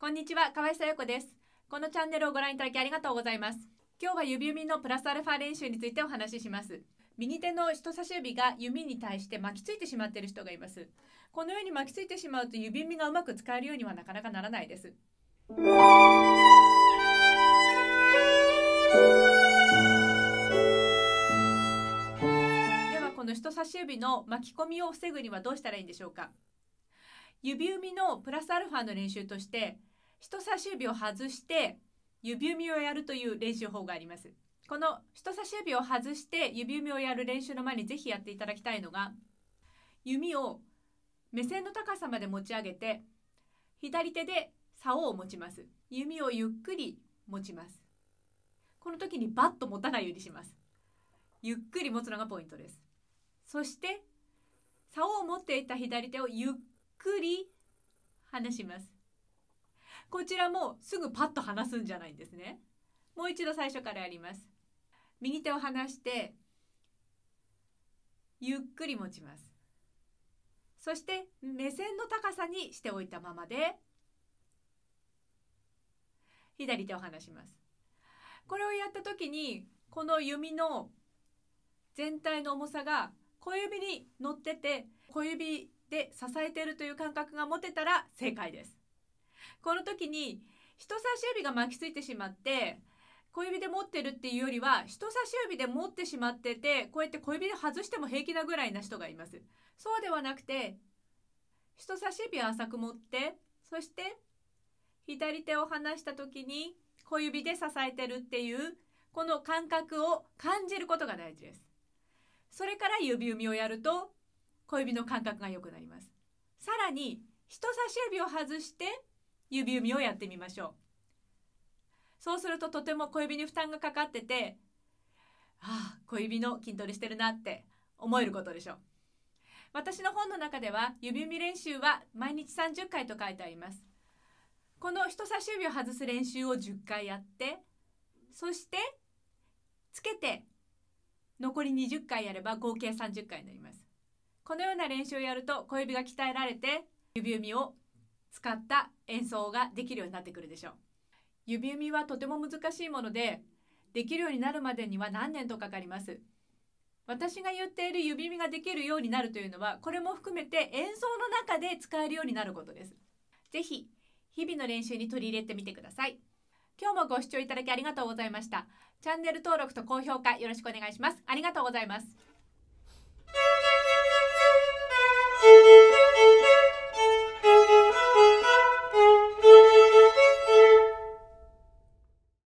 こんにちは、河合さよこです。このチャンネルをご覧いただきありがとうございます。今日は指弓のプラスアルファ練習についてお話しします。右手の人差し指が弓に対して巻きついてしまっている人がいます。このように巻きついてしまうと指弓がうまく使えるようにはなかなかならないです。ではこの人差し指の巻き込みを防ぐにはどうしたらいいんでしょうか指弓のプラスアルファの練習として人差し指を外して指指をやるという練習法がありますこの人差し指を外して指指をやる練習の前にぜひやっていただきたいのが弓を目線の高さまで持ち上げて左手で竿を持ちます弓をゆっくり持ちますこの時にバッと持たないようにしますゆっくり持つのがポイントですそして竿を持っていた左手をゆっくり離しますこちらもすぐパッと離すんじゃないんですね。もう一度最初からやります。右手を離してゆっくり持ちます。そして目線の高さにしておいたままで左手を離します。これをやった時にこの弓の全体の重さが小指に乗ってて小指で支えているという感覚が持てたら正解です。この時に人差し指が巻きついてしまって小指で持ってるっていうよりは人差し指で持ってしまっててこうやって小指で外しても平気なぐらいな人がいますそうではなくて人差し指を浅く持ってそして左手を離した時に小指で支えてるっていうこの感覚を感じることが大事ですそれから指指をやると小指の感覚が良くなりますさらに人差し指を外して指読をやってみましょうそうするととても小指に負担がかかっててああ小指の筋トレしてるなって思えることでしょう私の本の中では指読練習は毎日30回と書いてありますこの人差し指を外す練習を10回やってそしてつけて残り20回やれば合計30回になりますこのような練習をやると小指が鍛えられて指読を使った演奏ができるようになってくるでしょう指弓はとても難しいものでできるようになるまでには何年とかかります私が言っている指弓ができるようになるというのはこれも含めて演奏の中で使えるようになることです是非日々の練習に取り入れてみてください今日もご視聴いただきありがとうございましたチャンネル登録と高評価よろしくお願いしますありがとうございます